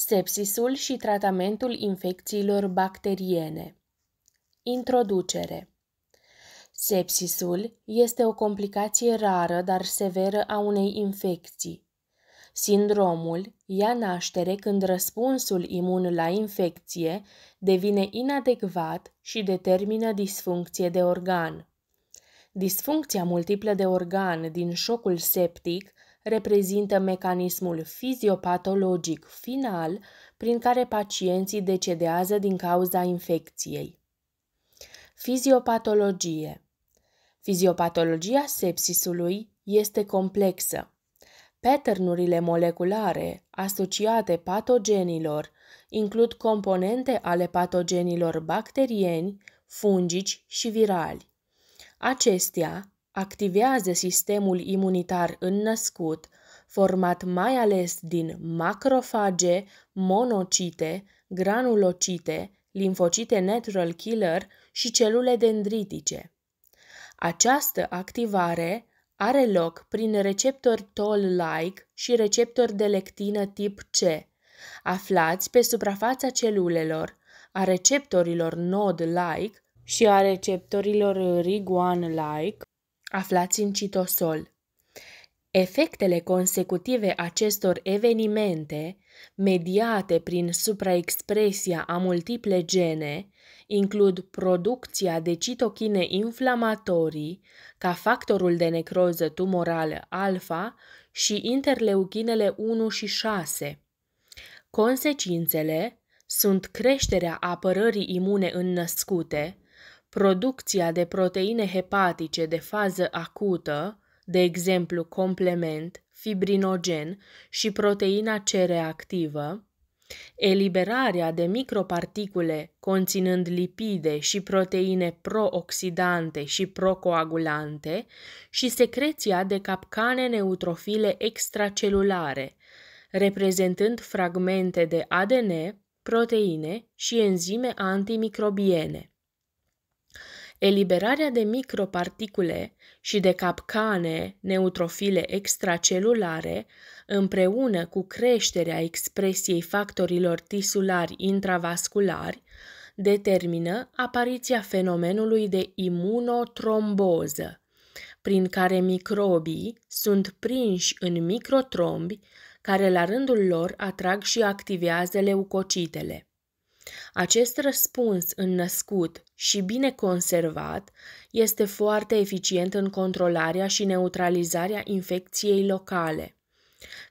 Sepsisul și tratamentul infecțiilor bacteriene. Introducere Sepsisul este o complicație rară, dar severă a unei infecții. Sindromul ia naștere când răspunsul imun la infecție devine inadecvat și determină disfuncție de organ. Disfuncția multiplă de organ din șocul septic reprezintă mecanismul fiziopatologic final prin care pacienții decedează din cauza infecției. Fiziopatologie Fiziopatologia sepsisului este complexă. Patternurile moleculare asociate patogenilor includ componente ale patogenilor bacterieni, fungici și virali. Acestea activează sistemul imunitar înnăscut, format mai ales din macrofage, monocite, granulocite, limfocite natural killer și celule dendritice. Această activare are loc prin receptori toll-like și receptori de lectină tip C, aflați pe suprafața celulelor, a receptorilor nod-like și a receptorilor rig 1 like aflați în citosol. Efectele consecutive acestor evenimente, mediate prin supraexpresia a multiple gene, includ producția de citochine inflamatorii ca factorul de necroză tumorală alfa și interleuchinele 1 și 6. Consecințele sunt creșterea apărării imune în născute, producția de proteine hepatice de fază acută, de exemplu complement, fibrinogen și proteina C reactivă, eliberarea de microparticule conținând lipide și proteine prooxidante și procoagulante și secreția de capcane neutrofile extracelulare, reprezentând fragmente de ADN, proteine și enzime antimicrobiene. Eliberarea de microparticule și de capcane neutrofile extracelulare, împreună cu creșterea expresiei factorilor tisulari intravasculari, determină apariția fenomenului de imunotromboză, prin care microbii sunt prinși în microtrombi, care la rândul lor atrag și activează leucocitele. Acest răspuns înnăscut și bine conservat este foarte eficient în controlarea și neutralizarea infecției locale.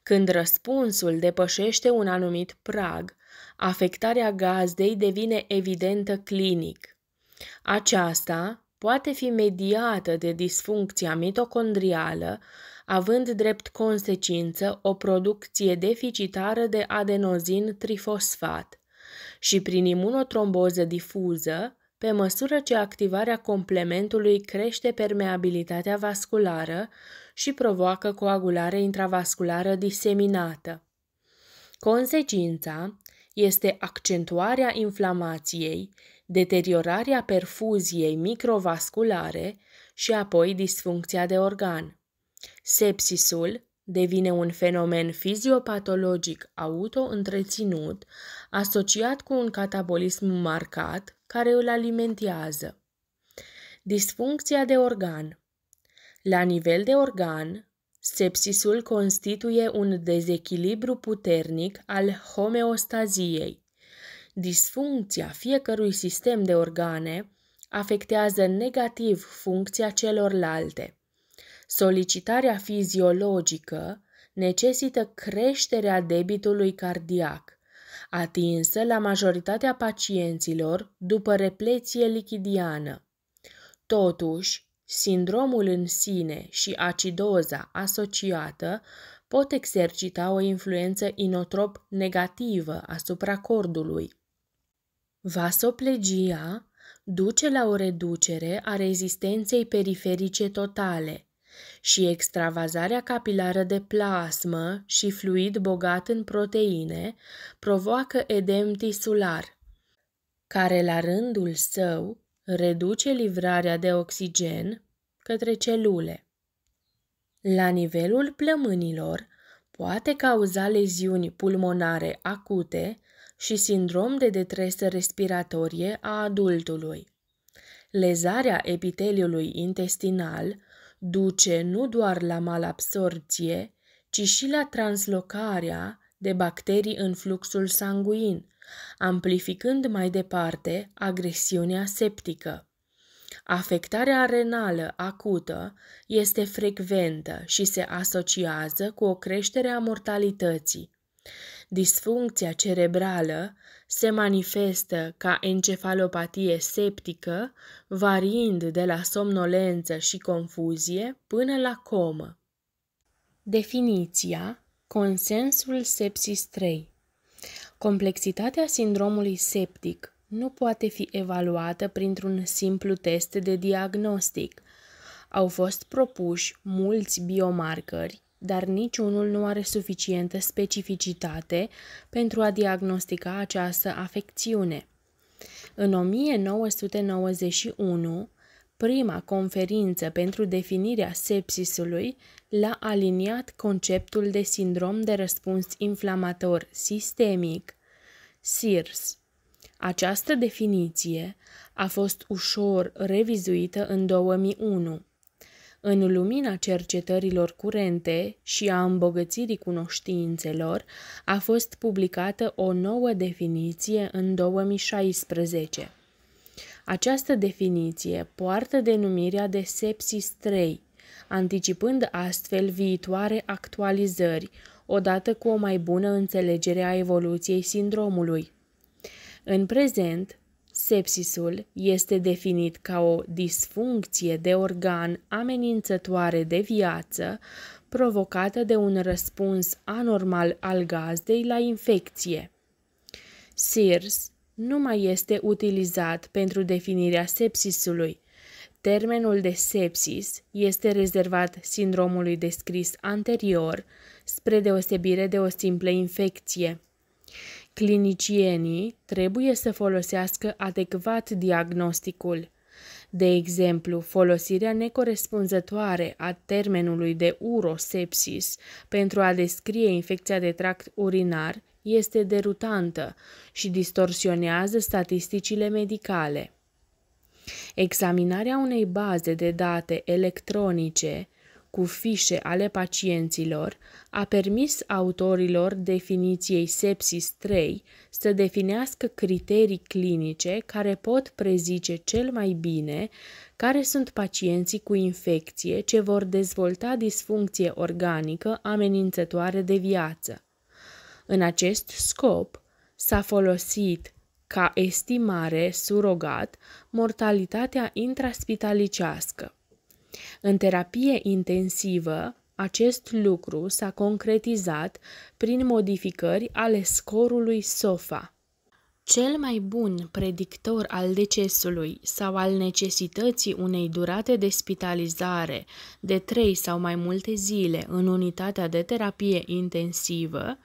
Când răspunsul depășește un anumit prag, afectarea gazdei devine evidentă clinic. Aceasta poate fi mediată de disfuncția mitocondrială, având drept consecință o producție deficitară de adenozin trifosfat și prin imunotromboză difuză, pe măsură ce activarea complementului crește permeabilitatea vasculară și provoacă coagulare intravasculară diseminată. Consecința este accentuarea inflamației, deteriorarea perfuziei microvasculare și apoi disfuncția de organ. Sepsisul devine un fenomen fiziopatologic auto-întreținut asociat cu un catabolism marcat care îl alimentează. Disfuncția de organ La nivel de organ, sepsisul constituie un dezechilibru puternic al homeostaziei. Disfuncția fiecărui sistem de organe afectează negativ funcția celorlalte. Solicitarea fiziologică necesită creșterea debitului cardiac atinsă la majoritatea pacienților după repleție lichidiană. Totuși, sindromul în sine și acidoza asociată pot exercita o influență inotrop negativă asupra cordului. Vasoplegia duce la o reducere a rezistenței periferice totale, și extravazarea capilară de plasmă și fluid bogat în proteine provoacă edem tisular, care la rândul său reduce livrarea de oxigen către celule. La nivelul plămânilor, poate cauza leziuni pulmonare acute și sindrom de detresă respiratorie a adultului. Lezarea epiteliului intestinal duce nu doar la malabsorție, ci și la translocarea de bacterii în fluxul sanguin, amplificând mai departe agresiunea septică. Afectarea renală acută este frecventă și se asociază cu o creștere a mortalității disfuncția cerebrală se manifestă ca encefalopatie septică, variind de la somnolență și confuzie până la comă. Definiția Consensul sepsis 3 Complexitatea sindromului septic nu poate fi evaluată printr-un simplu test de diagnostic. Au fost propuși mulți biomarcări dar niciunul nu are suficientă specificitate pentru a diagnostica această afecțiune. În 1991, prima conferință pentru definirea sepsisului l-a aliniat conceptul de sindrom de răspuns inflamator sistemic, SIRS. Această definiție a fost ușor revizuită în 2001. În lumina cercetărilor curente și a îmbogățirii cunoștințelor, a fost publicată o nouă definiție în 2016. Această definiție poartă denumirea de sepsis 3, anticipând astfel viitoare actualizări, odată cu o mai bună înțelegere a evoluției sindromului. În prezent, Sepsisul este definit ca o disfuncție de organ amenințătoare de viață, provocată de un răspuns anormal al gazdei la infecție. SIRS nu mai este utilizat pentru definirea sepsisului. Termenul de sepsis este rezervat sindromului descris anterior, spre deosebire de o simplă infecție. Clinicienii trebuie să folosească adecvat diagnosticul. De exemplu, folosirea necorespunzătoare a termenului de urosepsis pentru a descrie infecția de tract urinar este derutantă și distorsionează statisticile medicale. Examinarea unei baze de date electronice cu fișe ale pacienților a permis autorilor definiției sepsis 3 să definească criterii clinice care pot prezice cel mai bine care sunt pacienții cu infecție ce vor dezvolta disfuncție organică amenințătoare de viață. În acest scop, s-a folosit ca estimare surogat mortalitatea intraspitalicească. În terapie intensivă, acest lucru s-a concretizat prin modificări ale scorului SOFA. Cel mai bun predictor al decesului sau al necesității unei durate de spitalizare de 3 sau mai multe zile în unitatea de terapie intensivă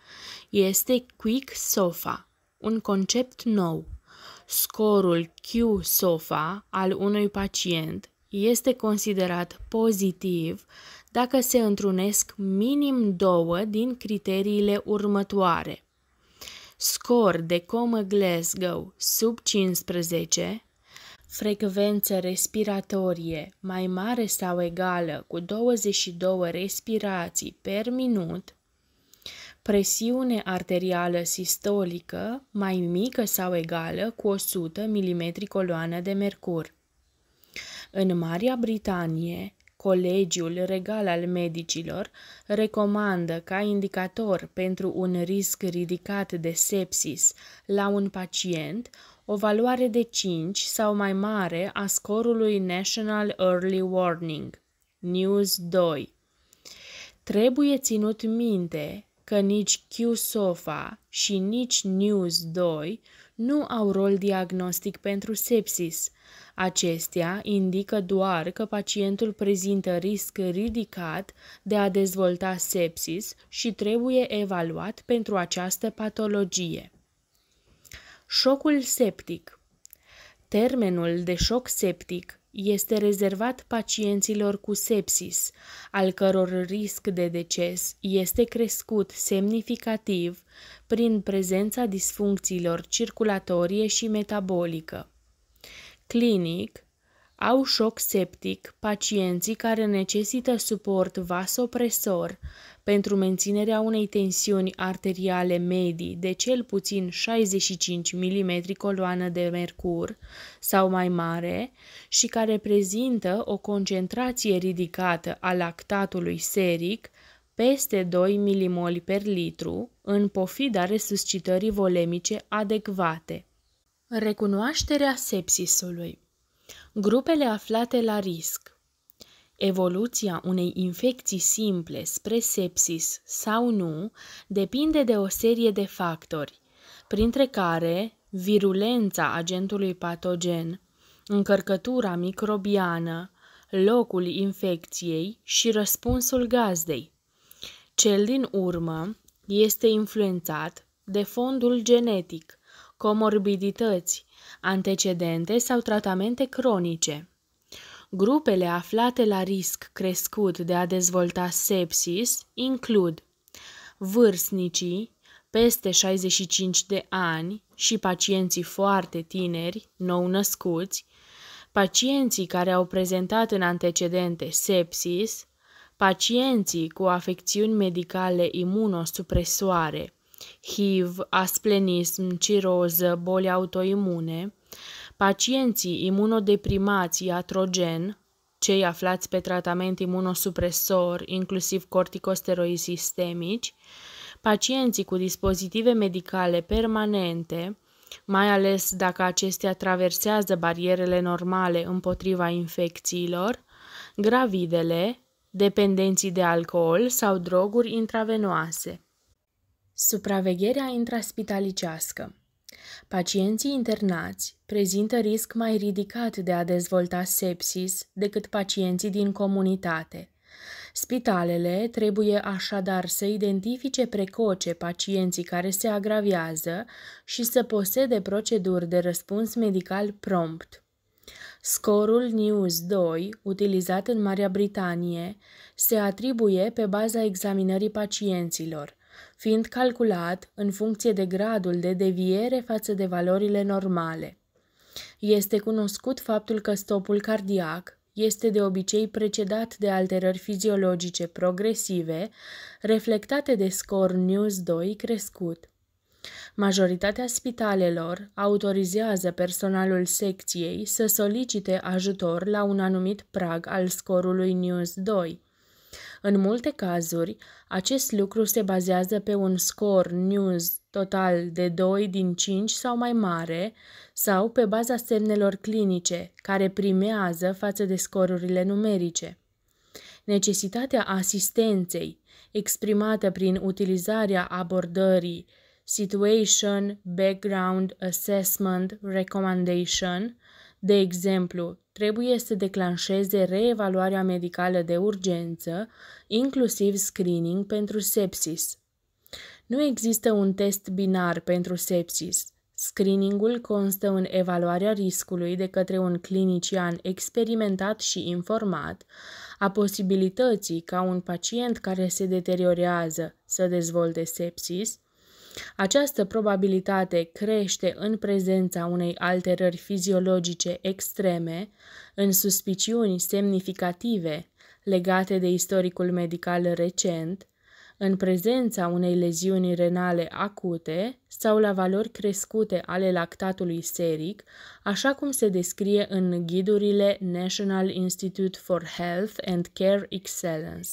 este Quick SOFA, un concept nou. Scorul Q-SOFA al unui pacient este considerat pozitiv dacă se întrunesc minim două din criteriile următoare. Scor de comă Glasgow sub 15, frecvență respiratorie mai mare sau egală cu 22 respirații per minut, presiune arterială sistolică mai mică sau egală cu 100 mm coloană de mercur. În Marea Britanie, Colegiul Regal al Medicilor recomandă ca indicator pentru un risc ridicat de sepsis la un pacient o valoare de 5 sau mai mare a scorului National Early Warning. News 2 Trebuie ținut minte că nici QSOFA și nici News 2 nu au rol diagnostic pentru sepsis. Acestea indică doar că pacientul prezintă risc ridicat de a dezvolta sepsis și trebuie evaluat pentru această patologie. Șocul septic Termenul de șoc septic este rezervat pacienților cu sepsis, al căror risc de deces este crescut semnificativ prin prezența disfuncțiilor circulatorie și metabolică. Clinic, au șoc septic pacienții care necesită suport vasopresor pentru menținerea unei tensiuni arteriale medii de cel puțin 65 mm coloană de mercur sau mai mare și care prezintă o concentrație ridicată a lactatului seric peste 2 mmol per litru, în pofida resuscitării volemice adecvate. Recunoașterea sepsisului Grupele aflate la risc Evoluția unei infecții simple spre sepsis sau nu depinde de o serie de factori, printre care virulența agentului patogen, încărcătura microbiană, locul infecției și răspunsul gazdei. Cel din urmă este influențat de fondul genetic, comorbidități, antecedente sau tratamente cronice. Grupele aflate la risc crescut de a dezvolta sepsis includ vârstnicii, peste 65 de ani și pacienții foarte tineri, nou-născuți, pacienții care au prezentat în antecedente sepsis, pacienții cu afecțiuni medicale imunosupresoare, HIV, asplenism, ciroză, boli autoimune, pacienții imunodeprimați iatrogen, cei aflați pe tratament imunosupresor, inclusiv corticosteroizi sistemici, pacienții cu dispozitive medicale permanente, mai ales dacă acestea traversează barierele normale împotriva infecțiilor, gravidele, dependenții de alcool sau droguri intravenoase. Supravegherea intraspitalicească Pacienții internați prezintă risc mai ridicat de a dezvolta sepsis decât pacienții din comunitate. Spitalele trebuie așadar să identifice precoce pacienții care se agravează și să posede proceduri de răspuns medical prompt. Scorul News 2, utilizat în Marea Britanie, se atribuie pe baza examinării pacienților – fiind calculat în funcție de gradul de deviere față de valorile normale. Este cunoscut faptul că stopul cardiac este de obicei precedat de alterări fiziologice progresive, reflectate de scor News 2 crescut. Majoritatea spitalelor autorizează personalul secției să solicite ajutor la un anumit prag al scorului News 2. În multe cazuri, acest lucru se bazează pe un scor news total de 2 din 5 sau mai mare sau pe baza semnelor clinice, care primează față de scorurile numerice. Necesitatea asistenței, exprimată prin utilizarea abordării Situation Background Assessment Recommendation, de exemplu, trebuie să declanșeze reevaluarea medicală de urgență, inclusiv screening pentru sepsis. Nu există un test binar pentru sepsis. Screeningul constă în evaluarea riscului de către un clinician experimentat și informat a posibilității ca un pacient care se deteriorează să dezvolte sepsis această probabilitate crește în prezența unei alterări fiziologice extreme, în suspiciuni semnificative legate de istoricul medical recent, în prezența unei leziuni renale acute sau la valori crescute ale lactatului seric, așa cum se descrie în ghidurile National Institute for Health and Care Excellence.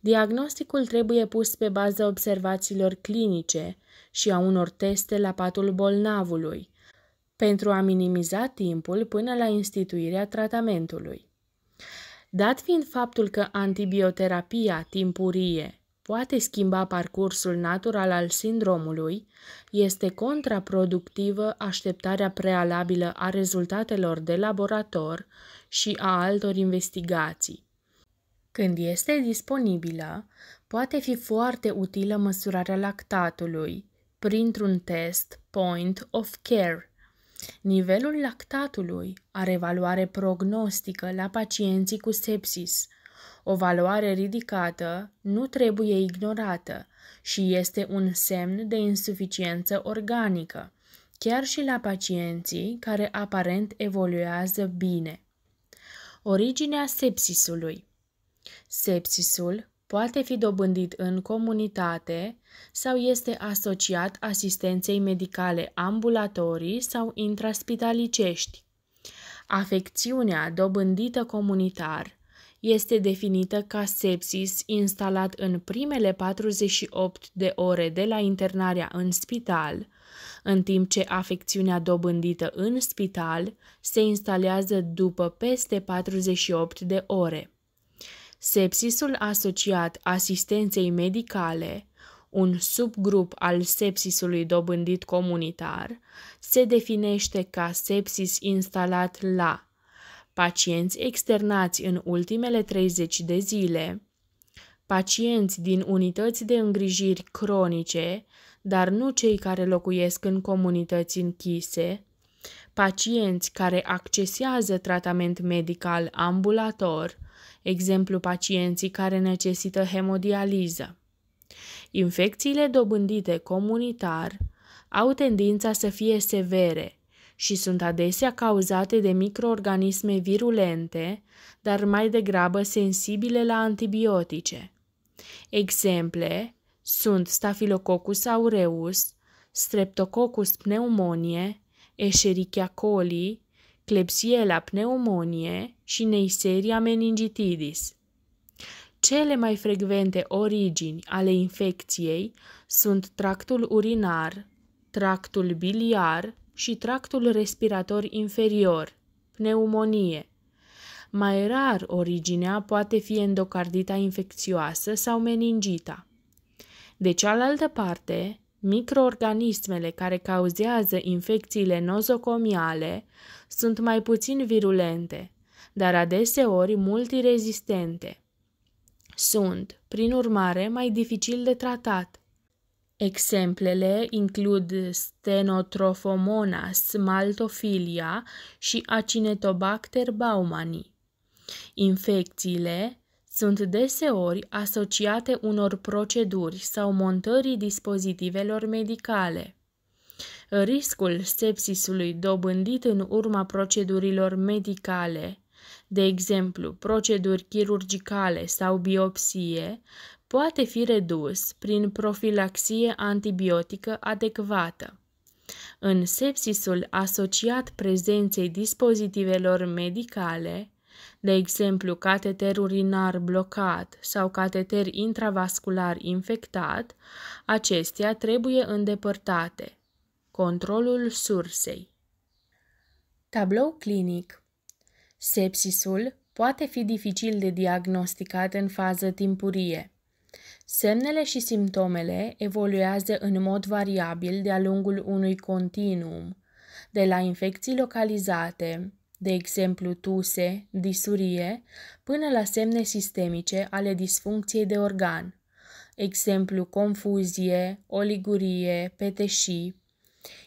Diagnosticul trebuie pus pe baza observațiilor clinice și a unor teste la patul bolnavului, pentru a minimiza timpul până la instituirea tratamentului. Dat fiind faptul că antibioterapia timpurie poate schimba parcursul natural al sindromului, este contraproductivă așteptarea prealabilă a rezultatelor de laborator și a altor investigații. Când este disponibilă, poate fi foarte utilă măsurarea lactatului printr-un test Point of Care. Nivelul lactatului are valoare prognostică la pacienții cu sepsis. O valoare ridicată nu trebuie ignorată și este un semn de insuficiență organică, chiar și la pacienții care aparent evoluează bine. Originea sepsisului Sepsisul poate fi dobândit în comunitate sau este asociat asistenței medicale ambulatorii sau intraspitalicești. Afecțiunea dobândită comunitar este definită ca sepsis instalat în primele 48 de ore de la internarea în spital, în timp ce afecțiunea dobândită în spital se instalează după peste 48 de ore. Sepsisul asociat asistenței medicale, un subgrup al sepsisului dobândit comunitar, se definește ca sepsis instalat la pacienți externați în ultimele 30 de zile, pacienți din unități de îngrijiri cronice, dar nu cei care locuiesc în comunități închise, pacienți care accesează tratament medical ambulator, exemplu pacienții care necesită hemodializă. Infecțiile dobândite comunitar au tendința să fie severe și sunt adesea cauzate de microorganisme virulente, dar mai degrabă sensibile la antibiotice. Exemple sunt Staphylococcus aureus, Streptococcus pneumonie, Escherichia coli, Klebsiella pneumonie și Neisseria meningitidis. Cele mai frecvente origini ale infecției sunt tractul urinar, tractul biliar și tractul respirator inferior, pneumonie. Mai rar originea poate fi endocardita infecțioasă sau meningita. De cealaltă parte, Microorganismele care cauzează infecțiile nozocomiale sunt mai puțin virulente, dar adeseori multirezistente. Sunt, prin urmare, mai dificil de tratat. Exemplele includ Stenotrophomonas maltophilia și Acinetobacter baumani. Infecțiile sunt deseori asociate unor proceduri sau montării dispozitivelor medicale. Riscul sepsisului dobândit în urma procedurilor medicale, de exemplu proceduri chirurgicale sau biopsie, poate fi redus prin profilaxie antibiotică adecvată. În sepsisul asociat prezenței dispozitivelor medicale, de exemplu cateter urinar blocat sau cateter intravascular infectat, acestea trebuie îndepărtate. Controlul sursei Tablou clinic Sepsisul poate fi dificil de diagnosticat în fază timpurie. Semnele și simptomele evoluează în mod variabil de-a lungul unui continuum, de la infecții localizate, de exemplu tuse, disurie, până la semne sistemice ale disfuncției de organ, exemplu confuzie, oligurie, peteșii.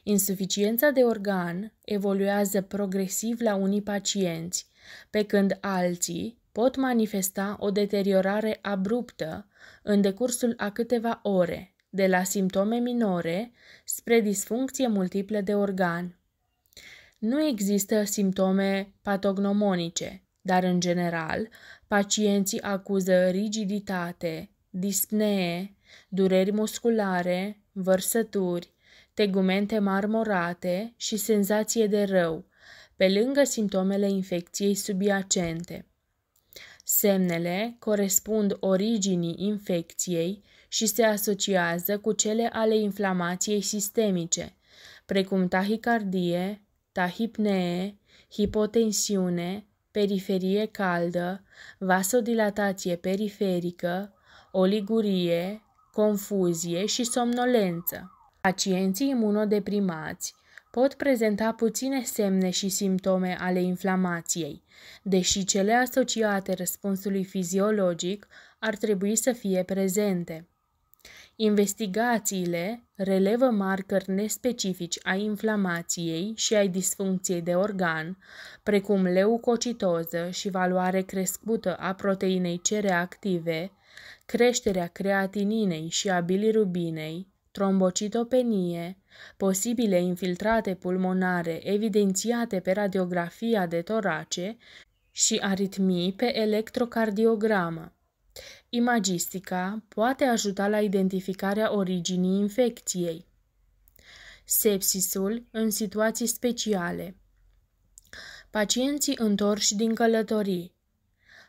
Insuficiența de organ evoluează progresiv la unii pacienți, pe când alții pot manifesta o deteriorare abruptă în decursul a câteva ore, de la simptome minore spre disfuncție multiple de organ. Nu există simptome patognomonice, dar în general, pacienții acuză rigiditate, dispnee, dureri musculare, vărsături, tegumente marmorate și senzație de rău, pe lângă simptomele infecției subiacente. Semnele corespund originii infecției și se asociază cu cele ale inflamației sistemice, precum tahicardie, tahipnee, hipotensiune, periferie caldă, vasodilatație periferică, oligurie, confuzie și somnolență. Pacienții imunodeprimați pot prezenta puține semne și simptome ale inflamației, deși cele asociate răspunsului fiziologic ar trebui să fie prezente. Investigațiile relevă marcări nespecifici ai inflamației și ai disfuncției de organ, precum leucocitoză și valoare crescută a proteinei C reactive, creșterea creatininei și a bilirubinei, trombocitopenie, posibile infiltrate pulmonare evidențiate pe radiografia de torace și aritmii pe electrocardiogramă. Imagistica poate ajuta la identificarea originii infecției. Sepsisul în situații speciale. Pacienții întorși din călătorii.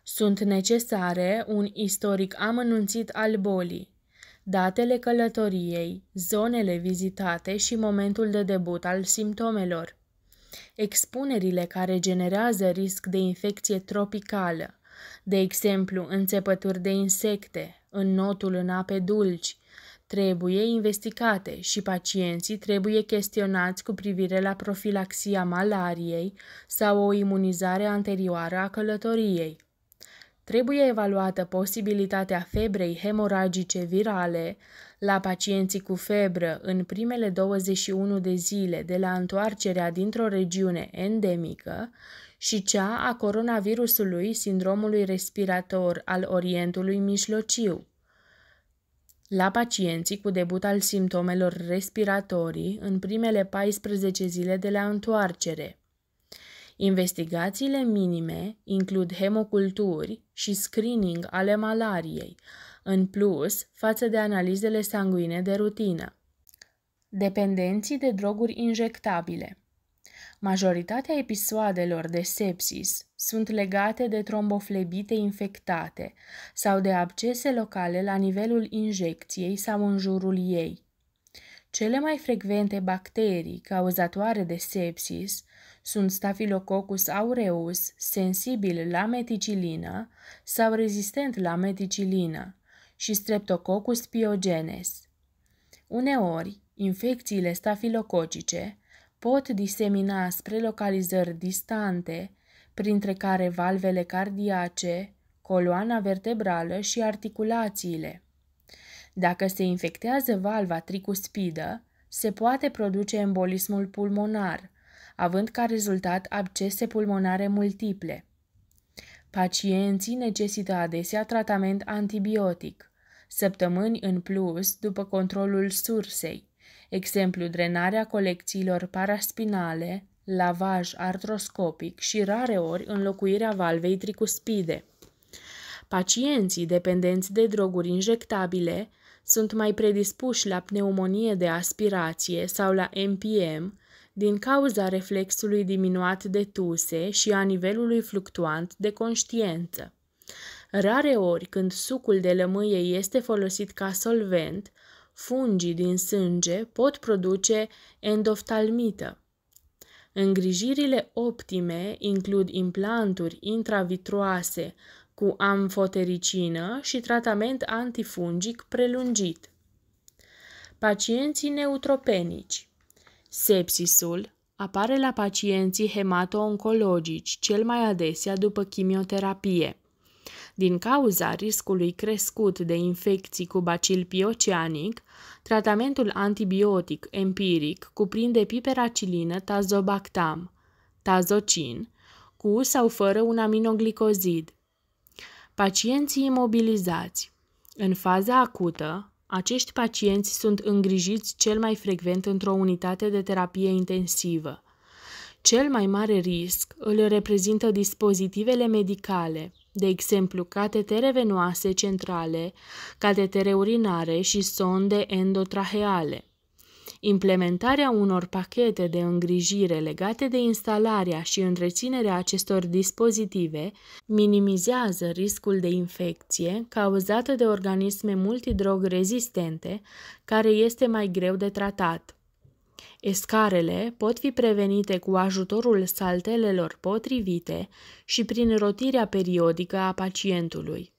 Sunt necesare un istoric amănunțit al bolii, datele călătoriei, zonele vizitate și momentul de debut al simptomelor, expunerile care generează risc de infecție tropicală, de exemplu țepături de insecte, în notul în ape dulci, trebuie investigate și pacienții trebuie chestionați cu privire la profilaxia malariei sau o imunizare anterioară a călătoriei. Trebuie evaluată posibilitatea febrei hemoragice virale la pacienții cu febră în primele 21 de zile de la întoarcerea dintr-o regiune endemică și cea a coronavirusului sindromului respirator al Orientului Mijlociu. La pacienții cu debut al simptomelor respiratorii în primele 14 zile de la întoarcere. Investigațiile minime includ hemoculturi și screening ale malariei, în plus față de analizele sanguine de rutină. Dependenții de droguri injectabile Majoritatea episoadelor de sepsis sunt legate de tromboflebite infectate sau de abcese locale la nivelul injecției sau în jurul ei. Cele mai frecvente bacterii cauzatoare de sepsis sunt Staphylococcus aureus, sensibil la meticilină sau rezistent la meticilină, și Streptococcus pyogenes. Uneori, infecțiile stafilococice pot disemina spre localizări distante, printre care valvele cardiace, coloana vertebrală și articulațiile. Dacă se infectează valva tricuspidă, se poate produce embolismul pulmonar, având ca rezultat abcese pulmonare multiple. Pacienții necesită adesea tratament antibiotic, săptămâni în plus după controlul sursei exemplu drenarea colecțiilor paraspinale, lavaj artroscopic și rareori înlocuirea valvei tricuspide. Pacienții dependenți de droguri injectabile sunt mai predispuși la pneumonie de aspirație sau la MPM din cauza reflexului diminuat de tuse și a nivelului fluctuant de conștiență. Rare ori, când sucul de lămâie este folosit ca solvent, fungii din sânge pot produce endoftalmită. Îngrijirile optime includ implanturi intravitroase cu amfotericină și tratament antifungic prelungit. Pacienții neutropenici Sepsisul apare la pacienții hemato-oncologici, cel mai adesea după chimioterapie. Din cauza riscului crescut de infecții cu bacil pioceanic, tratamentul antibiotic empiric cuprinde piperacilină tazobactam, tazocin, cu sau fără un aminoglicozid. Pacienții imobilizați În faza acută, acești pacienți sunt îngrijiți cel mai frecvent într-o unitate de terapie intensivă. Cel mai mare risc îl reprezintă dispozitivele medicale, de exemplu catetere venoase centrale, catetere urinare și sonde endotraheale. Implementarea unor pachete de îngrijire legate de instalarea și întreținerea acestor dispozitive minimizează riscul de infecție cauzată de organisme multidrog rezistente, care este mai greu de tratat. Escarele pot fi prevenite cu ajutorul saltelelor potrivite și prin rotirea periodică a pacientului.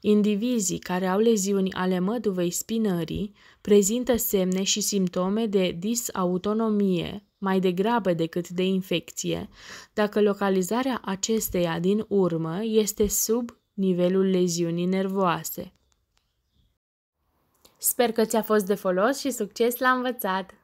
Indivizii care au leziuni ale măduvei spinării prezintă semne și simptome de disautonomie mai degrabă decât de infecție, dacă localizarea acesteia din urmă este sub nivelul leziunii nervoase. Sper că ți-a fost de folos și succes la învățat!